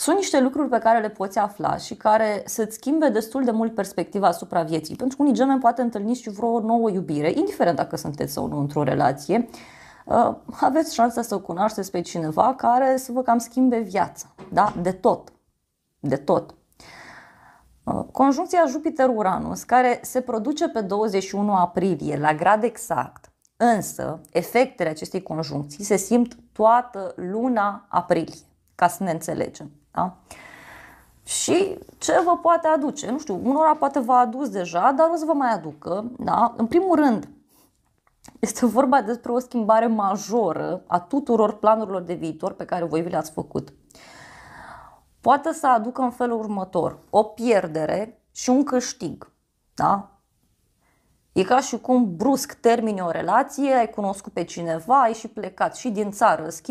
Sunt niște lucruri pe care le poți afla și care să-ți schimbe destul de mult perspectiva asupra vieții, pentru că unii gemeni poate întâlni și vreo nouă iubire, indiferent dacă sunteți sau nu într-o relație, uh, aveți șansa să o cunoașteți pe cineva care să vă cam schimbe viața, da? De tot, de tot. Uh, conjuncția Jupiter-Uranus, care se produce pe 21 aprilie la grad exact, însă efectele acestei conjuncții se simt toată luna aprilie, ca să ne înțelegem. Da? Și ce vă poate aduce? Nu știu, unora poate v-a adus deja, dar o să vă mai aducă. Da? În primul rând, este vorba despre o schimbare majoră a tuturor planurilor de viitor pe care voi vi le-ați făcut. Poate să aducă în felul următor o pierdere și un câștig. Da? E ca și cum brusc termini o relație, ai cunoscut pe cineva, ai și plecat și din țară, schimbi